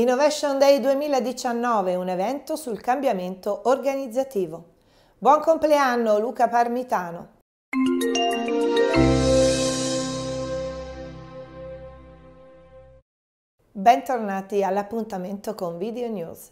Innovation Day 2019, un evento sul cambiamento organizzativo. Buon compleanno Luca Parmitano! Bentornati all'appuntamento con Video News.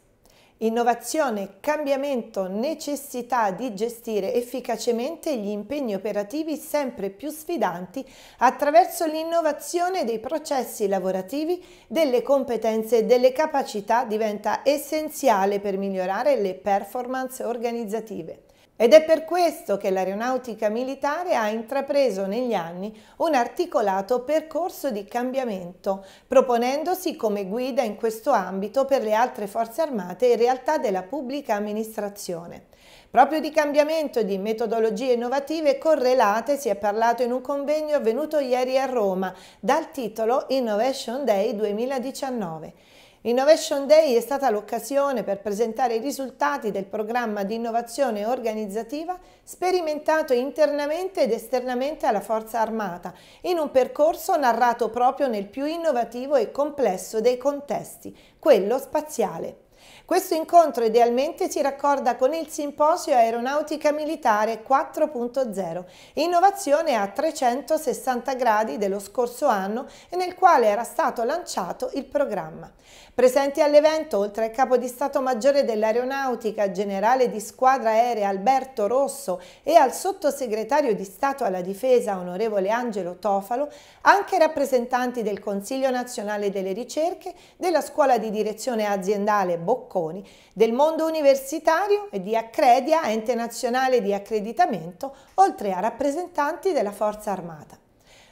Innovazione, cambiamento, necessità di gestire efficacemente gli impegni operativi sempre più sfidanti attraverso l'innovazione dei processi lavorativi, delle competenze e delle capacità diventa essenziale per migliorare le performance organizzative. Ed è per questo che l'aeronautica militare ha intrapreso negli anni un articolato percorso di cambiamento, proponendosi come guida in questo ambito per le altre forze armate e realtà della pubblica amministrazione. Proprio di cambiamento e di metodologie innovative correlate si è parlato in un convegno avvenuto ieri a Roma dal titolo Innovation Day 2019. Innovation Day è stata l'occasione per presentare i risultati del programma di innovazione organizzativa sperimentato internamente ed esternamente alla Forza Armata, in un percorso narrato proprio nel più innovativo e complesso dei contesti, quello spaziale. Questo incontro idealmente si raccorda con il simposio Aeronautica Militare 4.0, innovazione a 360 gradi dello scorso anno e nel quale era stato lanciato il programma. Presenti all'evento, oltre al capo di Stato Maggiore dell'Aeronautica, generale di squadra aerea Alberto Rosso e al sottosegretario di Stato alla Difesa, onorevole Angelo Tofalo, anche rappresentanti del Consiglio Nazionale delle Ricerche, della Scuola di Direzione Aziendale Bocconi, del mondo universitario e di Accredia, ente nazionale di accreditamento, oltre a rappresentanti della Forza Armata.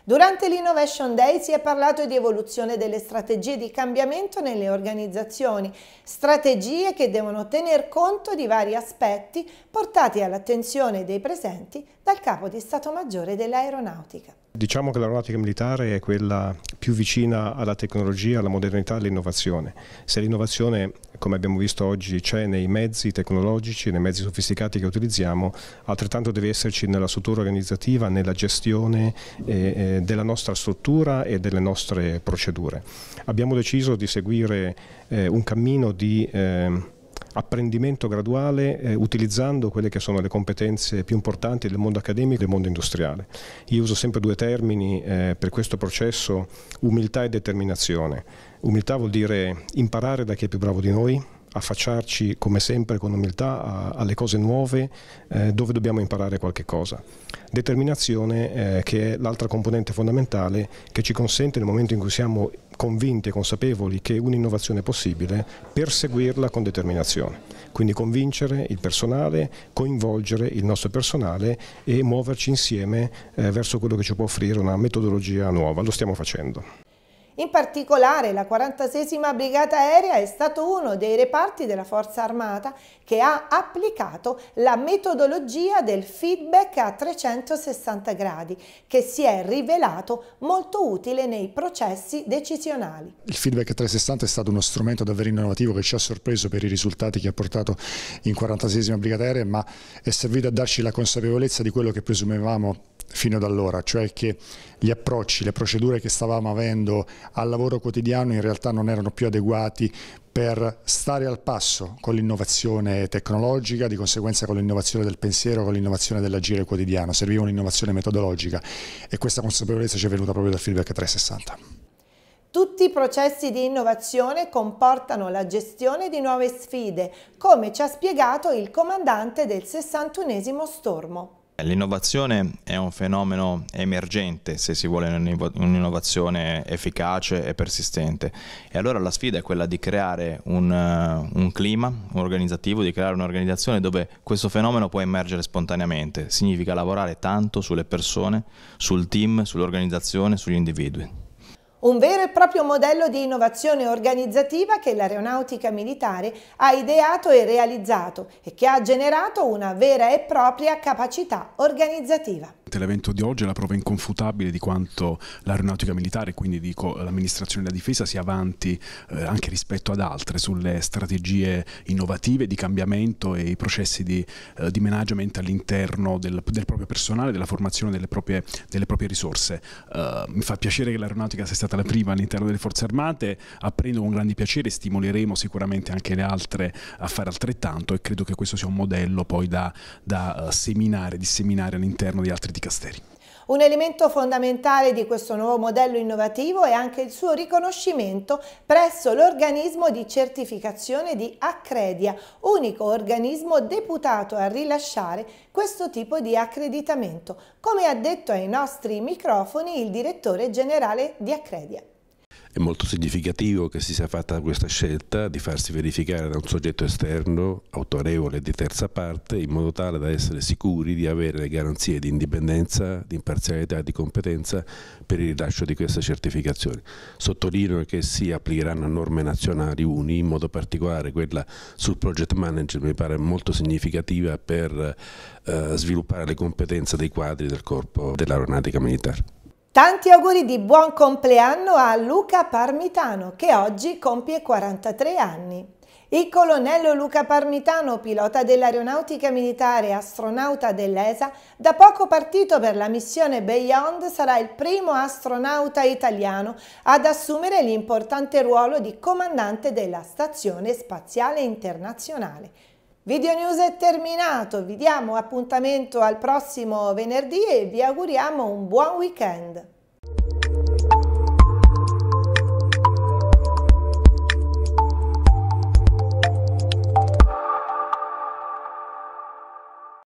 Durante l'Innovation Day si è parlato di evoluzione delle strategie di cambiamento nelle organizzazioni, strategie che devono tener conto di vari aspetti portati all'attenzione dei presenti dal capo di Stato Maggiore dell'Aeronautica. Diciamo che l'aeronautica militare è quella più vicina alla tecnologia, alla modernità e all'innovazione. Se l'innovazione, come abbiamo visto oggi, c'è nei mezzi tecnologici, nei mezzi sofisticati che utilizziamo, altrettanto deve esserci nella struttura organizzativa, nella gestione eh, eh, della nostra struttura e delle nostre procedure. Abbiamo deciso di seguire eh, un cammino di... Eh, apprendimento graduale eh, utilizzando quelle che sono le competenze più importanti del mondo accademico e del mondo industriale. Io uso sempre due termini eh, per questo processo, umiltà e determinazione. Umiltà vuol dire imparare da chi è più bravo di noi, affacciarci come sempre con umiltà alle cose nuove eh, dove dobbiamo imparare qualche cosa. Determinazione eh, che è l'altra componente fondamentale che ci consente nel momento in cui siamo convinti e consapevoli che un'innovazione è possibile, perseguirla con determinazione. Quindi convincere il personale, coinvolgere il nostro personale e muoverci insieme eh, verso quello che ci può offrire una metodologia nuova. Lo stiamo facendo. In particolare la 46 Brigata Aerea è stato uno dei reparti della Forza Armata che ha applicato la metodologia del feedback a 360 gradi che si è rivelato molto utile nei processi decisionali. Il feedback a 360 è stato uno strumento davvero innovativo che ci ha sorpreso per i risultati che ha portato in 46 Brigata Aerea ma è servito a darci la consapevolezza di quello che presumevamo fino ad allora, cioè che gli approcci, le procedure che stavamo avendo al lavoro quotidiano in realtà non erano più adeguati per stare al passo con l'innovazione tecnologica, di conseguenza con l'innovazione del pensiero, con l'innovazione dell'agire quotidiano, serviva un'innovazione metodologica e questa consapevolezza ci è venuta proprio dal feedback 360. Tutti i processi di innovazione comportano la gestione di nuove sfide, come ci ha spiegato il comandante del 61 Stormo. L'innovazione è un fenomeno emergente se si vuole un'innovazione efficace e persistente e allora la sfida è quella di creare un, eh, un clima un organizzativo, di creare un'organizzazione dove questo fenomeno può emergere spontaneamente, significa lavorare tanto sulle persone, sul team, sull'organizzazione, sugli individui un vero e proprio modello di innovazione organizzativa che l'aeronautica militare ha ideato e realizzato e che ha generato una vera e propria capacità organizzativa. L'evento di oggi è la prova inconfutabile di quanto l'aeronautica militare, quindi dico l'amministrazione della difesa, sia avanti eh, anche rispetto ad altre sulle strategie innovative di cambiamento e i processi di, eh, di management all'interno del, del, proprio personale, della formazione delle proprie, delle proprie risorse. Eh, mi fa piacere che l'aeronautica sia stata la prima all'interno delle forze armate, apprendo con grandi piacere, stimoleremo sicuramente anche le altre a fare altrettanto e credo che questo sia un modello poi da, da eh, seminare, disseminare all'interno di altri Dicasteri. Un elemento fondamentale di questo nuovo modello innovativo è anche il suo riconoscimento presso l'organismo di certificazione di Accredia, unico organismo deputato a rilasciare questo tipo di accreditamento, come ha detto ai nostri microfoni il direttore generale di Accredia. È molto significativo che si sia fatta questa scelta di farsi verificare da un soggetto esterno, autorevole di terza parte, in modo tale da essere sicuri di avere le garanzie di indipendenza, di imparzialità e di competenza per il rilascio di queste certificazioni. Sottolineo che si applicheranno norme nazionali uni, in modo particolare quella sul project manager mi pare molto significativa per eh, sviluppare le competenze dei quadri del corpo dell'aeronautica militare. Tanti auguri di buon compleanno a Luca Parmitano che oggi compie 43 anni. Il colonnello Luca Parmitano, pilota dell'aeronautica militare e astronauta dell'ESA, da poco partito per la missione Beyond, sarà il primo astronauta italiano ad assumere l'importante ruolo di comandante della Stazione Spaziale Internazionale. Video News è terminato, vi diamo appuntamento al prossimo venerdì e vi auguriamo un buon weekend.